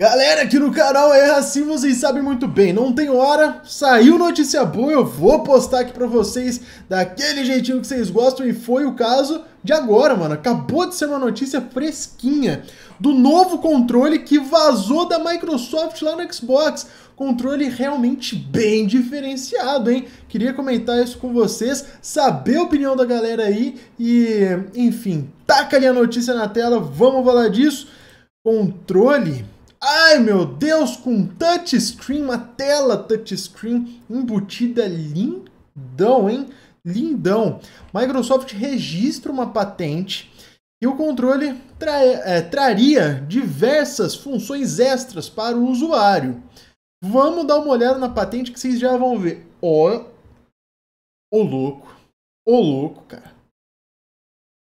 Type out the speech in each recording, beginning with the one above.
Galera, aqui no canal é assim, vocês sabem muito bem, não tem hora, saiu notícia boa, eu vou postar aqui pra vocês daquele jeitinho que vocês gostam e foi o caso de agora, mano. Acabou de ser uma notícia fresquinha do novo controle que vazou da Microsoft lá no Xbox. Controle realmente bem diferenciado, hein? Queria comentar isso com vocês, saber a opinião da galera aí e, enfim, taca ali a notícia na tela, vamos falar disso. Controle Ai meu Deus, com touchscreen, uma tela touchscreen embutida lindão, hein? Lindão. Microsoft registra uma patente e o controle tra é, traria diversas funções extras para o usuário. Vamos dar uma olhada na patente que vocês já vão ver. Ó, oh, o oh louco, o oh louco, cara.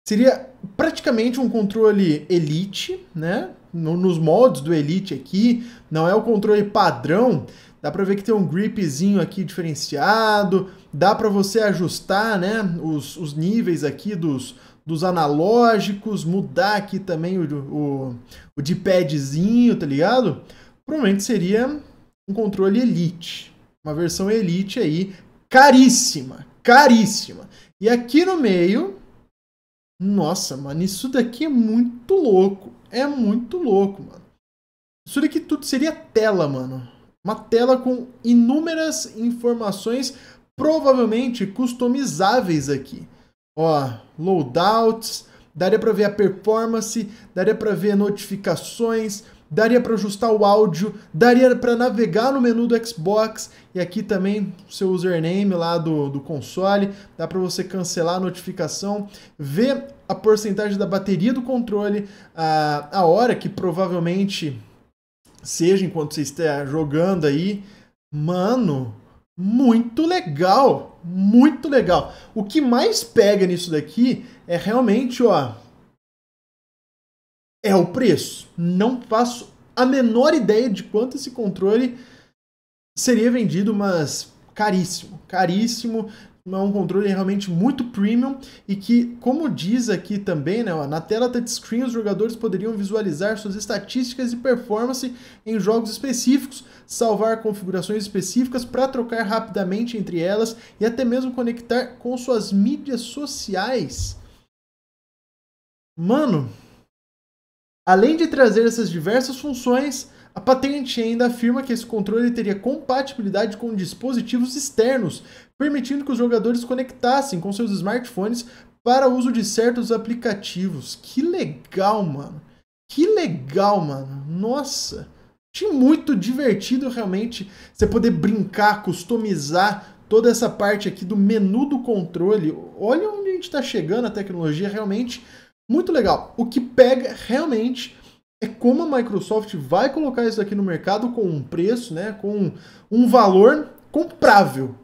Seria praticamente um controle Elite, né? no, nos moldes do Elite aqui, não é o controle padrão. Dá para ver que tem um gripzinho aqui diferenciado, dá para você ajustar né, os, os níveis aqui dos, dos analógicos, mudar aqui também o, o, o de padzinho, tá ligado? Provavelmente seria um controle Elite, uma versão Elite aí caríssima, caríssima. E aqui no meio, nossa, mano, isso daqui é muito louco. É muito louco, mano. Isso daqui tudo seria tela, mano. Uma tela com inúmeras informações, provavelmente customizáveis aqui. Ó, loadouts, daria para ver a performance, daria para ver notificações, daria para ajustar o áudio, daria para navegar no menu do Xbox e aqui também o seu username lá do, do console, dá para você cancelar a notificação, ver a porcentagem da bateria do controle, a, a hora que provavelmente seja enquanto você estiver jogando aí. Mano, muito legal, muito legal. O que mais pega nisso daqui é realmente, ó, é o preço. Não faço a menor ideia de quanto esse controle seria vendido, mas caríssimo, caríssimo. É um controle realmente muito premium e que, como diz aqui também, né, ó, na tela touchscreen os jogadores poderiam visualizar suas estatísticas e performance em jogos específicos, salvar configurações específicas para trocar rapidamente entre elas e até mesmo conectar com suas mídias sociais. Mano, Além de trazer essas diversas funções, a patente ainda afirma que esse controle teria compatibilidade com dispositivos externos, permitindo que os jogadores conectassem com seus smartphones para uso de certos aplicativos. Que legal, mano. Que legal, mano. Nossa. Achei muito divertido realmente você poder brincar, customizar toda essa parte aqui do menu do controle. Olha onde a gente está chegando, a tecnologia realmente muito legal. O que pega realmente é como a Microsoft vai colocar isso aqui no mercado com um preço, né, com um valor comprável.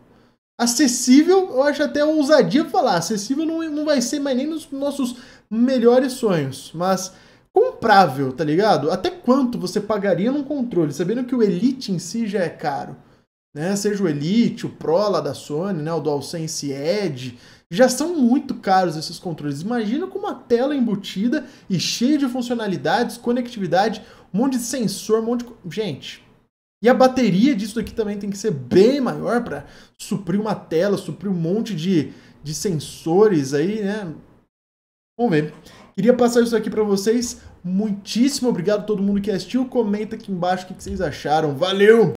Acessível, eu acho até ousadia falar, acessível não, não vai ser mais nem nos nossos melhores sonhos, mas comprável, tá ligado? Até quanto você pagaria num controle, sabendo que o Elite em si já é caro? né? Seja o Elite, o Pro lá da Sony, né? O DualSense Edge, já são muito caros esses controles. Imagina com uma tela embutida e cheia de funcionalidades, conectividade, um monte de sensor, um monte de. Gente. E a bateria disso aqui também tem que ser bem maior para suprir uma tela, suprir um monte de, de sensores aí, né? Vamos ver. Queria passar isso aqui para vocês. Muitíssimo obrigado a todo mundo que assistiu. Comenta aqui embaixo o que vocês acharam. Valeu!